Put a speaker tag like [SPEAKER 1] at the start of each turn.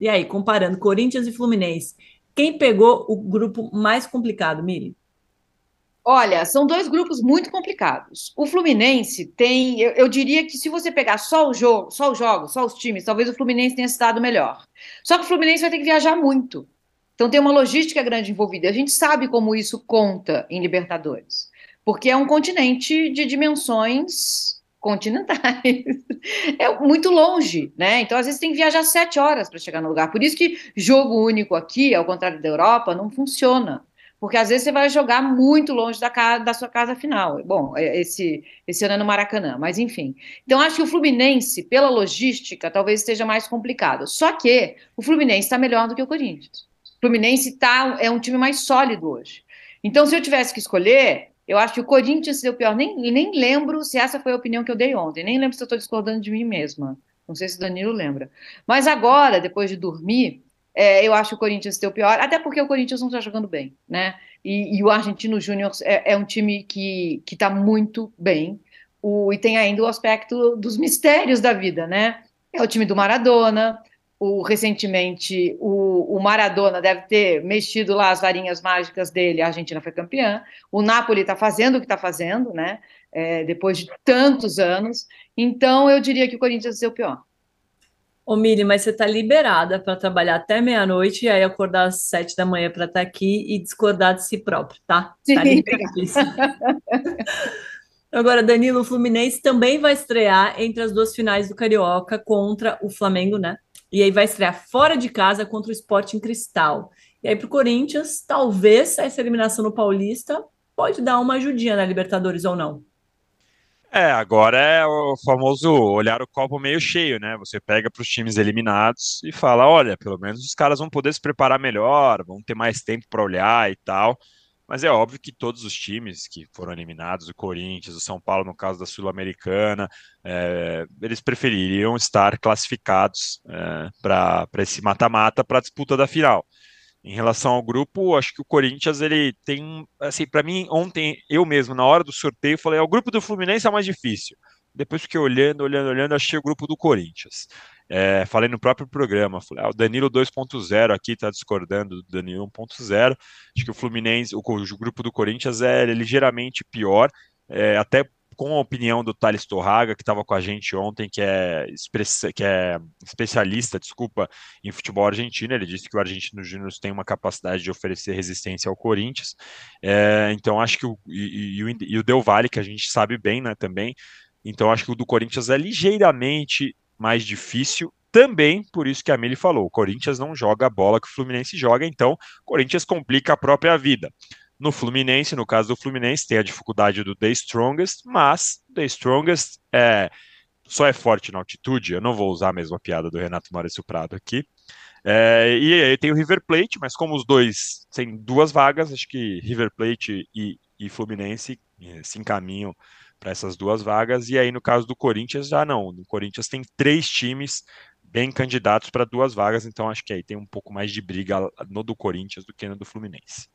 [SPEAKER 1] E aí, comparando Corinthians e Fluminense, quem pegou o grupo mais complicado, Miri?
[SPEAKER 2] Olha, são dois grupos muito complicados. O Fluminense tem, eu, eu, diria que se você pegar só o jogo, só os jogos, só os times, talvez o Fluminense tenha estado melhor. Só que o Fluminense vai ter que viajar muito. Então tem uma logística grande envolvida. A gente sabe como isso conta em Libertadores, porque é um continente de dimensões continentais. É muito longe, né? Então, às vezes, tem que viajar sete horas para chegar no lugar. Por isso que jogo único aqui, ao contrário da Europa, não funciona. Porque às vezes você vai jogar muito longe da, casa, da sua casa final. Bom, é, esse, esse ano é no Maracanã, mas enfim. Então, acho que o Fluminense, pela logística, talvez esteja mais complicado. Só que o Fluminense está melhor do que o Corinthians. O Fluminense tá, é um time mais sólido hoje. Então, se eu tivesse que escolher, eu acho que o Corinthians deu pior. Nem, nem lembro se essa foi a opinião que eu dei ontem. Nem lembro se eu estou discordando de mim mesma. Não sei se o Danilo lembra. Mas agora, depois de dormir, é, eu acho que o Corinthians deu pior. Até porque o Corinthians não está jogando bem, né? E, e o Argentino Júnior é, é, um time que está muito bem. O, e tem ainda o aspecto dos mistérios da vida, né? É o time do Maradona, o, recentemente o, o, Maradona deve ter mexido lá as varinhas mágicas dele, a Argentina foi campeã, o Napoli está fazendo o que está fazendo, né? É, depois de tantos anos, então eu diria que o Corinthians é o pior.
[SPEAKER 1] Ô Mili, mas você está liberada para trabalhar até meia-noite e aí acordar às sete da manhã para estar tá aqui e discordar de si próprio, tá? tá Sim, tá Agora, Danilo, o Fluminense também vai estrear entre as duas finais do Carioca contra o Flamengo, né? E aí vai estrear fora de casa contra o em Cristal. E aí para o Corinthians, talvez essa eliminação no Paulista pode dar uma ajudinha na Libertadores ou não.
[SPEAKER 3] É, agora é o famoso olhar o copo meio cheio, né? Você pega para os times eliminados e fala, olha, pelo menos os caras vão poder se preparar melhor, vão ter mais tempo para olhar e tal. Mas é óbvio que todos os times que foram eliminados, o Corinthians, o São Paulo, no caso da Sul-Americana, é, eles prefeririam estar classificados é, para esse mata-mata, para a disputa da final. Em relação ao grupo, acho que o Corinthians ele tem, assim, para mim ontem eu mesmo na hora do sorteio falei, o grupo do Fluminense é o mais difícil. Depois fiquei olhando, olhando, olhando, achei o grupo do Corinthians. É, falei no próprio programa, falei, ah, o Danilo 2.0 aqui está discordando do Danilo 1.0. Acho que o Fluminense, o, o, grupo do Corinthians é ligeiramente pior, é, até com a opinião do Thales Torraga, que estava com a gente ontem, que é, que é especialista, desculpa, em futebol argentino. Ele disse que o argentino Júnior tem uma capacidade de oferecer resistência ao Corinthians. É, então, acho que o, e, e, e o Del Valle, que a gente sabe bem né, também. Então, acho que o do Corinthians é ligeiramente mais difícil. Também por isso que a Mili falou: o Corinthians não joga a bola que o Fluminense joga, então o Corinthians complica a própria vida. No Fluminense, no caso do Fluminense, tem a dificuldade do The Strongest, mas The Strongest é, só é forte na altitude. Eu não vou usar a mesma piada do Renato Maurício Prado aqui. É, e aí tem o River Plate, mas como os dois têm duas vagas, acho que River Plate e, e Fluminense eh, se encaminham para essas duas vagas. E aí, no caso do Corinthians, já não. No Corinthians tem três times bem candidatos para duas vagas, então acho que aí tem um pouco mais de briga no do Corinthians do que no do Fluminense.